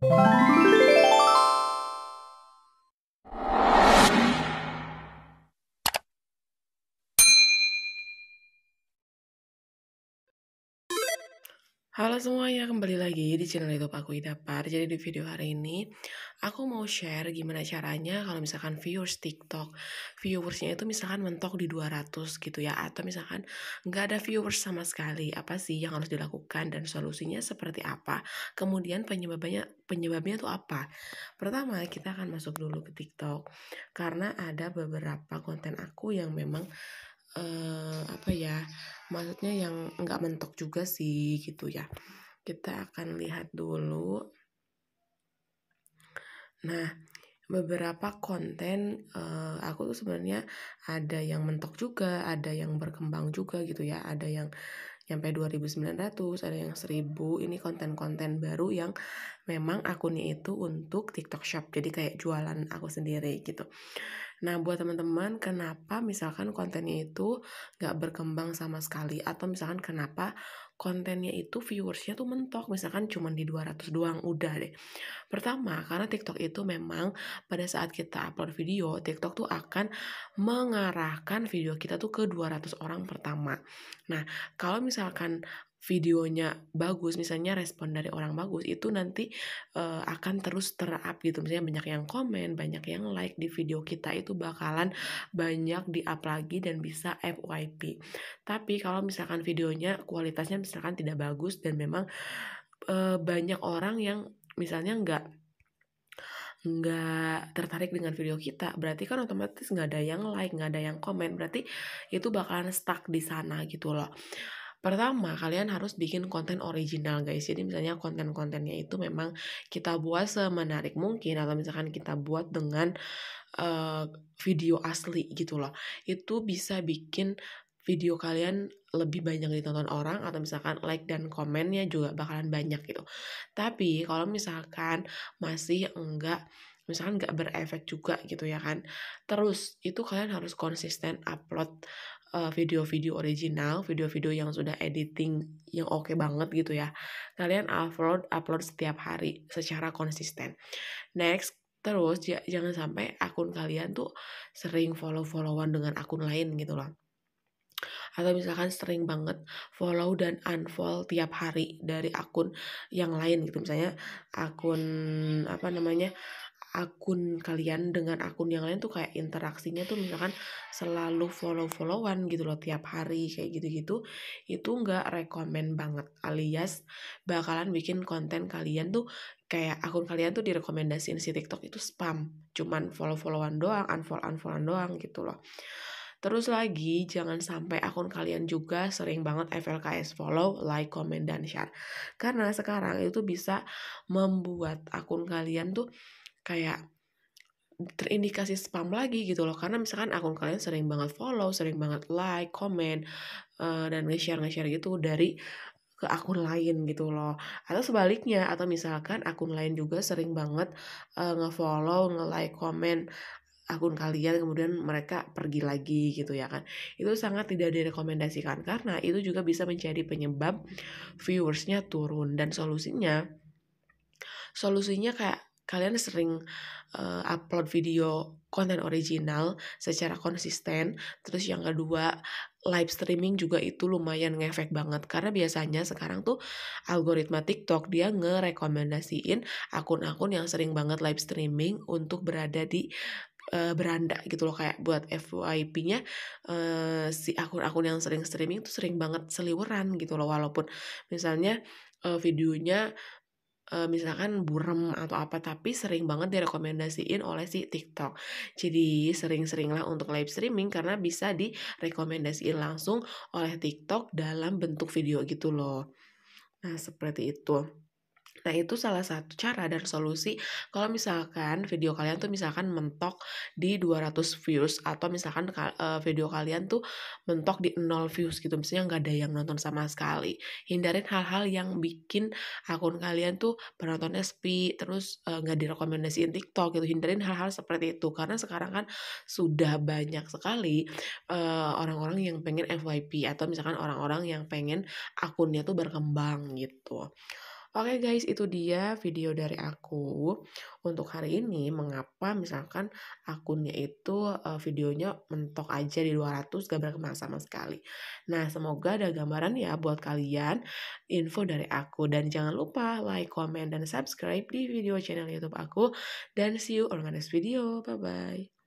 Música Halo semuanya, kembali lagi di channel YouTube aku Idapar. Jadi di video hari ini, aku mau share gimana caranya kalau misalkan viewers TikTok, viewersnya itu misalkan mentok di 200 gitu ya, atau misalkan nggak ada viewers sama sekali, apa sih yang harus dilakukan dan solusinya seperti apa? Kemudian penyebabnya penyebabnya itu apa? Pertama, kita akan masuk dulu ke TikTok karena ada beberapa konten aku yang memang uh, apa ya maksudnya yang nggak mentok juga sih gitu ya kita akan lihat dulu nah beberapa konten uh, aku tuh sebenarnya ada yang mentok juga ada yang berkembang juga gitu ya ada yang sampai 2900 ada yang 1000 ini konten-konten baru yang memang akunnya itu untuk TikTok Shop jadi kayak jualan aku sendiri gitu Nah, buat teman-teman, kenapa misalkan kontennya itu nggak berkembang sama sekali? Atau misalkan kenapa kontennya itu viewersnya tuh mentok misalkan cuma di 200 doang udah deh pertama karena TikTok itu memang pada saat kita upload video TikTok tuh akan mengarahkan video kita tuh ke 200 orang pertama nah kalau misalkan videonya bagus, misalnya respon dari orang bagus itu nanti uh, akan terus terap gitu. Misalnya banyak yang komen, banyak yang like di video kita itu bakalan banyak di-up lagi dan bisa FYP. Tapi kalau misalkan videonya kualitasnya misalkan tidak bagus dan memang uh, banyak orang yang misalnya nggak nggak tertarik dengan video kita berarti kan otomatis nggak ada yang like nggak ada yang komen berarti itu bakalan stuck di sana gitu loh Pertama, kalian harus bikin konten original guys. Jadi misalnya konten-kontennya itu memang kita buat semenarik mungkin atau misalkan kita buat dengan uh, video asli gitu loh. Itu bisa bikin video kalian lebih banyak ditonton orang atau misalkan like dan komennya juga bakalan banyak gitu. Tapi kalau misalkan masih enggak misalkan nggak berefek juga gitu ya kan terus itu kalian harus konsisten upload video eh, video-video original video-video yang sudah editing yang oke okay banget gitu ya kalian upload upload setiap hari secara konsisten next terus ya, jangan sampai akun kalian tuh sering follow-followan dengan akun lain gitu loh atau misalkan sering banget follow dan unfollow tiap hari dari akun yang lain gitu misalnya akun apa namanya akun kalian dengan akun yang lain tuh kayak interaksinya tuh misalkan selalu follow-followan gitu loh tiap hari kayak gitu-gitu itu nggak rekomend banget alias bakalan bikin konten kalian tuh kayak akun kalian tuh direkomendasiin si TikTok itu spam cuman follow-followan doang unfollow-unfollowan doang gitu loh Terus lagi, jangan sampai akun kalian juga sering banget FLKS follow, like, comment dan share. Karena sekarang itu bisa membuat akun kalian tuh kayak terindikasi spam lagi gitu loh karena misalkan akun kalian sering banget follow, sering banget like, comment uh, dan nge-share nge-share gitu dari ke akun lain gitu loh atau sebaliknya atau misalkan akun lain juga sering banget uh, ngefollow nge like comment akun kalian kemudian mereka pergi lagi gitu ya kan itu sangat tidak direkomendasikan karena itu juga bisa menjadi penyebab viewersnya turun dan solusinya solusinya kayak kalian sering uh, upload video konten original secara konsisten. Terus yang kedua, live streaming juga itu lumayan ngefek banget karena biasanya sekarang tuh algoritma TikTok dia ngerekomendasiin akun-akun yang sering banget live streaming untuk berada di eh, beranda gitu loh kayak buat FYP-nya uh, eh, si akun-akun yang sering streaming tuh sering banget seliweran gitu loh walaupun misalnya uh, videonya uh, misalkan burem atau apa tapi sering banget direkomendasiin oleh si TikTok. Jadi sering-seringlah untuk live streaming karena bisa direkomendasiin langsung oleh TikTok dalam bentuk video gitu loh. Nah, seperti itu. Nah, itu salah satu cara dan solusi kalau misalkan video kalian tuh misalkan mentok di 200 views atau misalkan uh, video kalian tuh mentok di 0 views gitu, misalnya nggak ada yang nonton sama sekali. Hindarin hal-hal yang bikin akun kalian tuh penontonnya sepi, terus eh, nggak uh, direkomendasiin TikTok gitu. Hindarin hal-hal seperti itu karena sekarang kan sudah banyak sekali eh, orang-orang uh, orang -orang yang pengen FYP atau misalkan orang-orang yang pengen akunnya tuh berkembang gitu. Oke guys, itu dia video dari aku untuk hari ini. Mengapa misalkan akunnya itu uh, videonya mentok aja di 200 gak berkembang sama sekali. Nah, semoga ada gambaran ya buat kalian info dari aku. Dan jangan lupa like, comment, dan subscribe di video channel YouTube aku. Dan see you on my next video. Bye-bye.